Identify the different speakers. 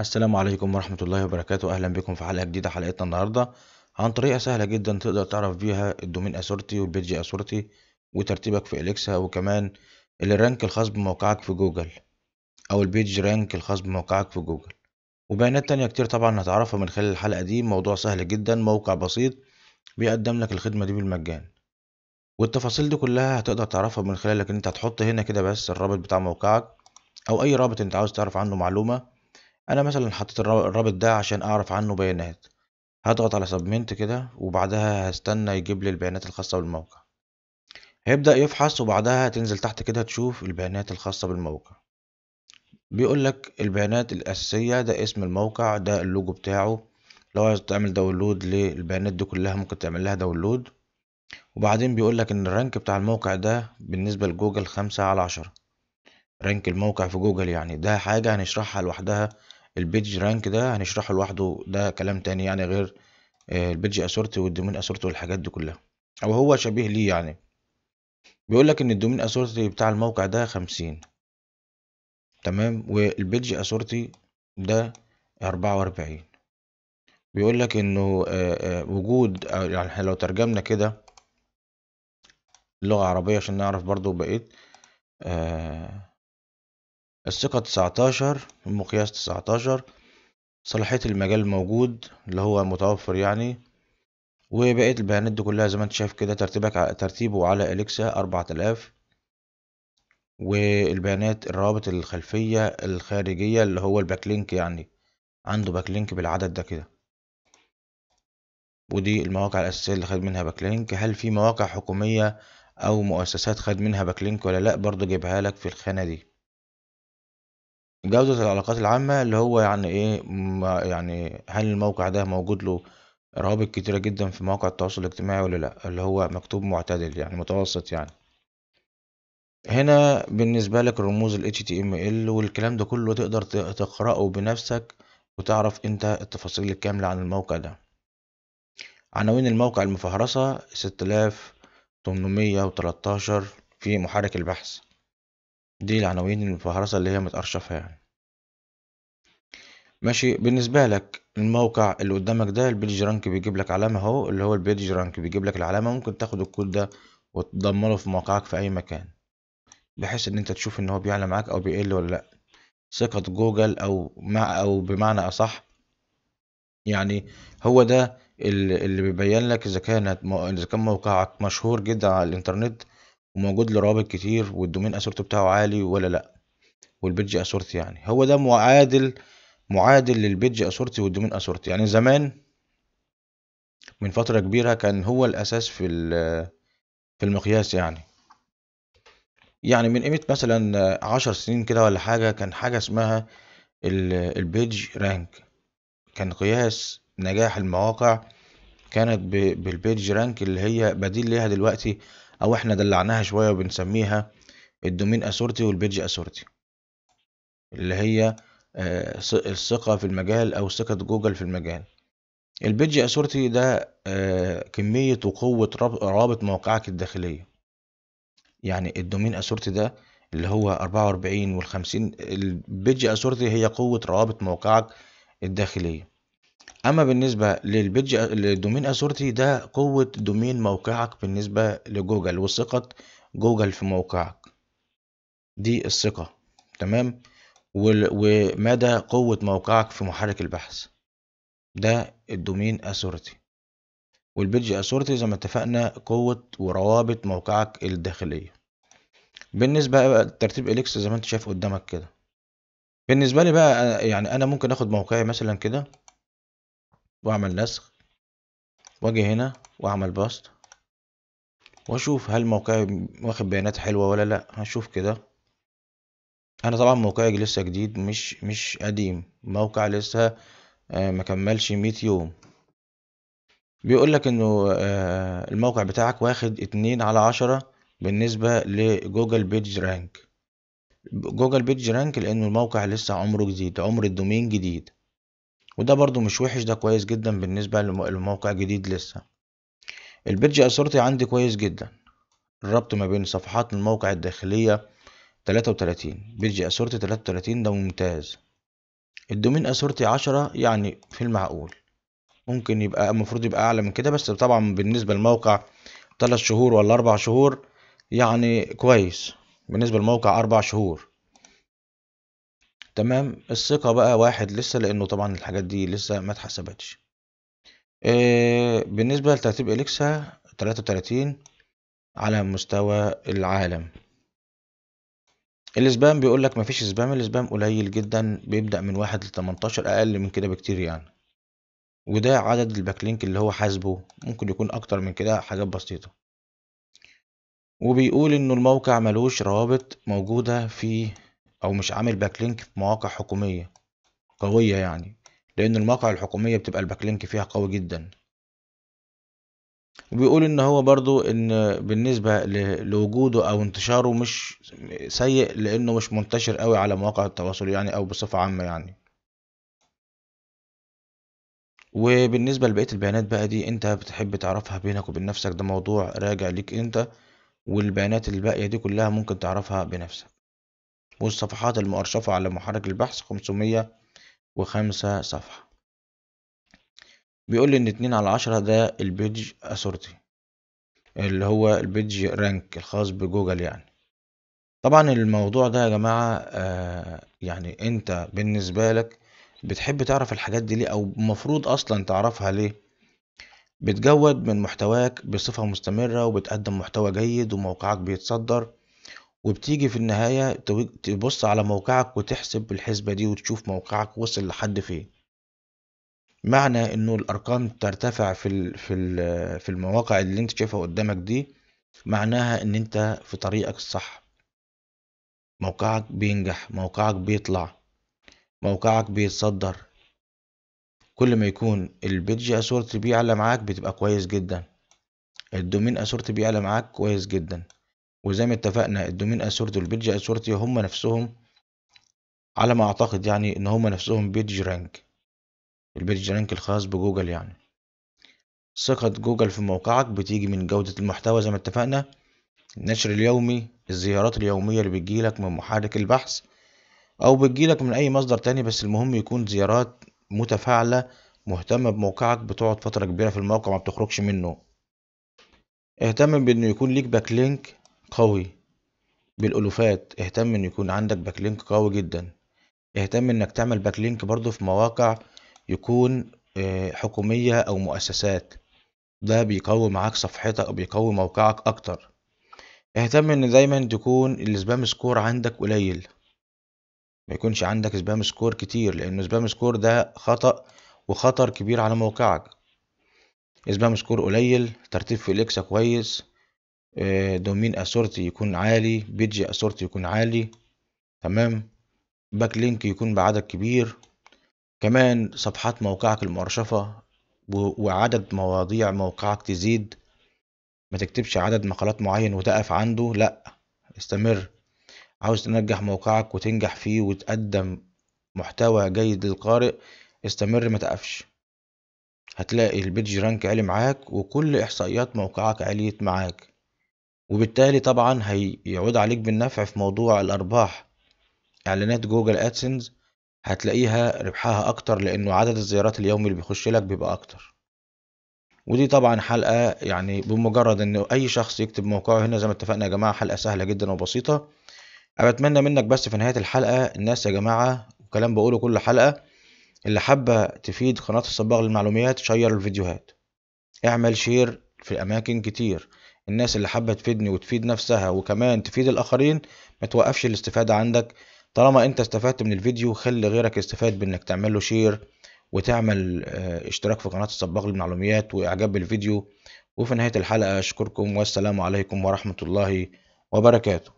Speaker 1: السلام عليكم ورحمة الله وبركاته أهلا بكم في حلقة جديدة حلقتنا النهاردة عن طريقة سهلة جدا تقدر تعرف بيها الدومين أسورتي والبيج أسورتي وترتيبك في إليكسا وكمان الرانك الخاص بموقعك في جوجل أو البيج رانك الخاص بموقعك في جوجل وبيانات تانية كتير طبعا هتعرفها من خلال الحلقة دي موضوع سهل جدا موقع بسيط بيقدم لك الخدمة دي بالمجان والتفاصيل دي كلها هتقدر تعرفها من خلال انك انت هتحط هنا كده بس الرابط بتاع موقعك او اي رابط انت عاوز تعرف عنه معلومة انا مثلا حطيت الرابط ده عشان اعرف عنه بيانات هضغط على سبمنت كده وبعدها هستنى يجيب لي البيانات الخاصة بالموقع هيبدأ يفحص وبعدها هتنزل تحت كده تشوف البيانات الخاصة بالموقع بيقول لك البيانات الأساسية ده اسم الموقع ده اللوجو بتاعه لو عايز تعمل داونلود للبيانات دي كلها ممكن تعمل لها داونلود وبعدين بيقول لك ان الرانك بتاع الموقع ده بالنسبة لجوجل خمسة على عشرة رانك الموقع في جوجل يعني ده حاجة هنشرحها لوحدها البيج رانك ده هنشرحه لوحده ده كلام تاني يعني غير آه، البيج اسورت والدومين اسورت والحاجات دي كلها او هو شبيه ليه يعني بيقول لك ان الدومين اسورتي بتاع الموقع ده خمسين تمام والبيج اسورتي ده اربعة واربعين بيقول لك انه آه، آه، وجود يعني لو ترجمنا كده لغة عربية عشان نعرف برضو بقيت الثقة تسعتاشر المقياس تسعتاشر صلاحية المجال موجود اللي هو متوفر يعني وبقية البيانات دي كلها زي ما انت شايف كده ترتيبك ترتيبه على اليكسا أربعة آلاف والبيانات الروابط الخلفية الخارجية اللي هو الباك لينك يعني عنده باك لينك بالعدد ده كده ودي المواقع الأساسية اللي خد منها باك لينك هل في مواقع حكومية أو مؤسسات خد منها باك لينك ولا لأ برضه جيبها لك في الخانة دي جودة العلاقات العامة، اللي هو يعني إيه، ما يعني هل الموقع ده موجود له روابط كتيرة جدًا في مواقع التواصل الاجتماعي ولا لأ؟ اللي هو مكتوب معتدل يعني متوسط يعني. هنا بالنسبة لك رموز HTML والكلام ده كله تقدر تقرأه بنفسك، وتعرف أنت التفاصيل الكاملة عن الموقع ده. عناوين الموقع المفهرسة 6813 في محرك البحث. دي العناوين المفهرسة اللي هي متأرشفها يعني ماشي بالنسبة لك الموقع اللي قدامك ده البيج رانك بيجيب لك علامة اهو اللي هو البيج رانك بيجيب لك العلامة ممكن تاخد الكود ده وتضمنه في موقعك في اي مكان بحيث ان انت تشوف ان هو بيعلى معاك او بيقل ولا لا ثقة جوجل او مع او بمعنى اصح يعني هو ده اللي بيبين لك اذا كانت اذا كان موقعك مشهور جدا على الانترنت وموجود له روابط كتير والدومين اثورتي بتاعه عالي ولا لا والبيدج اثورتي يعني هو ده معادل معادل للبيدج اسورتي والدومين اسورتي يعني زمان من فتره كبيره كان هو الاساس في في المقياس يعني يعني من قيمه مثلا عشر سنين كده ولا حاجه كان حاجه اسمها البيج رانك كان قياس نجاح المواقع كانت بالبيج رانك اللي هي بديل ليها دلوقتي او احنا دلعناها شوية وبنسميها الدومين اسورتي والبيج اسورتي اللي هي آه، الثقة في المجال او ثقة جوجل في المجال البيج اسورتي ده آه، كمية وقوة رابط موقعك الداخلية يعني الدومين اسورتي ده اللي هو 44 وال 50 البيج اسورتي هي قوة روابط موقعك الداخلية اما بالنسبه للبيج للدومين اثورتي ده قوه دومين موقعك بالنسبه لجوجل وثقه جوجل في موقعك دي الثقه تمام ومدى قوه موقعك في محرك البحث ده الدومين اثورتي والبيج اثورتي زي ما اتفقنا قوه وروابط موقعك الداخليه بالنسبه بقى لترتيب اليكس زي ما انت شايف قدامك كده بالنسبه لي بقى يعني انا ممكن اخد موقعي مثلا كده واعمل نسخ واجي هنا واعمل باست واشوف هل موقعي واخد بيانات حلوة ولا لا هشوف كده انا طبعا موقعي لسه جديد مش مش قديم موقع لسه آه، مكملش مية يوم بيقول لك انه آه، الموقع بتاعك واخد اتنين على عشرة بالنسبة لجوجل بيج رانك جوجل بيج رانك لانه الموقع لسه عمره جديد عمر الدومين جديد وده برضو مش وحش ده كويس جدا بالنسبة للموقع جديد لسه البيدج اسورتي عندي كويس جدا الربط ما بين صفحات الموقع الداخلية 33 بيدج اسورتي 33 ده ممتاز الدومين اسورتي 10 يعني في المعقول ممكن يبقى المفروض يبقى أعلى من كده بس طبعا بالنسبة للموقع 3 شهور ولا 4 شهور يعني كويس بالنسبة للموقع 4 شهور تمام الثقة بقى واحد لسه لأنه طبعا الحاجات دي لسه ما اتحسبتش بالنسبة لترتيب إليكسا تلاتة وتلاتين على مستوى العالم الاسبام بيقول لك مفيش اسبام الاسبام قليل جدا بيبدأ من واحد لتمنتاشر أقل من كده بكتير يعني وده عدد الباك لينك اللي هو حاسبه ممكن يكون أكتر من كده حاجات بسيطة وبيقول إنه الموقع ملوش روابط موجودة في او مش عامل باك لينك في مواقع حكوميه قويه يعني لان المواقع الحكوميه بتبقى الباك لينك فيها قوي جدا وبيقول ان هو برضو ان بالنسبه لوجوده او انتشاره مش سيء لانه مش منتشر قوي على مواقع التواصل يعني او بصفه عامه يعني وبالنسبه لبقيه البيانات بقى دي انت بتحب تعرفها بينك وبين نفسك ده موضوع راجع ليك انت والبيانات الباقيه دي كلها ممكن تعرفها بنفسك والصفحات المؤرشفة على محرك البحث 505 صفحة بيقول لي ان اتنين على عشرة ده البيج اسورتي اللي هو البيج رانك الخاص بجوجل يعني طبعا الموضوع ده يا جماعة آه يعني انت بالنسبة لك بتحب تعرف الحاجات دي ليه او المفروض اصلا تعرفها ليه بتجود من محتواك بصفة مستمرة وبتقدم محتوى جيد وموقعك بيتصدر وبتيجي في النهاية تبص على موقعك وتحسب الحسبة دي وتشوف موقعك وصل لحد فين معنى انه الارقام ترتفع في في في المواقع اللي انت شايفها قدامك دي معناها ان انت في طريقك الصح موقعك بينجح موقعك بيطلع موقعك بيتصدر كل ما يكون البيدج اسورت بيعلى معاك بتبقى كويس جدا الدومين اسورت بيعلى معاك كويس جدا وزي ما اتفقنا الدومين اسورتي والبيج اسورتي هم نفسهم على ما اعتقد يعني ان هم نفسهم بيج رانك البيج رانك الخاص بجوجل يعني ثقة جوجل في موقعك بتيجي من جودة المحتوى زي ما اتفقنا النشر اليومي الزيارات اليومية اللي بتجيلك من محرك البحث أو بتجيلك من أي مصدر تاني بس المهم يكون زيارات متفاعلة مهتمة بموقعك بتقعد فترة كبيرة في الموقع ما بتخرجش منه اهتم بأنه يكون ليك باك لينك قوي بالالوفات اهتم ان يكون عندك باك لينك قوي جدا اهتم انك تعمل باك لينك برضو في مواقع يكون آه، حكومية او مؤسسات ده بيقوي معاك صفحتك وبيقوي بيقوي موقعك اكتر اهتم ان دايما تكون السبام سكور عندك قليل ما يكونش عندك سبام سكور كتير لان سبام سكور ده خطأ وخطر كبير على موقعك سبام سكور قليل ترتيب في الاكس كويس دومين آه، اسورتي يكون عالي بيدج اسورتي يكون عالي تمام باك لينك يكون بعدد كبير كمان صفحات موقعك المرشفة وعدد مواضيع موقعك تزيد ما تكتبش عدد مقالات معين وتقف عنده لا استمر عاوز تنجح موقعك وتنجح فيه وتقدم محتوى جيد للقارئ استمر ما تقفش هتلاقي البيج رانك عالي معاك وكل احصائيات موقعك عليت معاك وبالتالي طبعا هيعود عليك بالنفع في موضوع الأرباح إعلانات جوجل أدسنس هتلاقيها ربحها أكتر لأنه عدد الزيارات اليومي اللي بيخش لك بيبقى أكتر ودي طبعا حلقة يعني بمجرد إن أي شخص يكتب موقعه هنا زي ما اتفقنا يا جماعة حلقة سهلة جدا وبسيطة أنا بتمنى منك بس في نهاية الحلقة الناس يا جماعة وكلام بقوله كل حلقة اللي حابة تفيد قناة الصباغ للمعلومات شير الفيديوهات اعمل شير في أماكن كتير الناس اللي حابة تفيدني وتفيد نفسها وكمان تفيد الآخرين ما توقفش الاستفادة عندك طالما أنت استفدت من الفيديو خلي غيرك يستفاد بإنك تعمل له شير وتعمل آه، اشتراك في قناة الصباغ للمعلومات وإعجاب بالفيديو وفي نهاية الحلقة أشكركم والسلام عليكم ورحمة الله وبركاته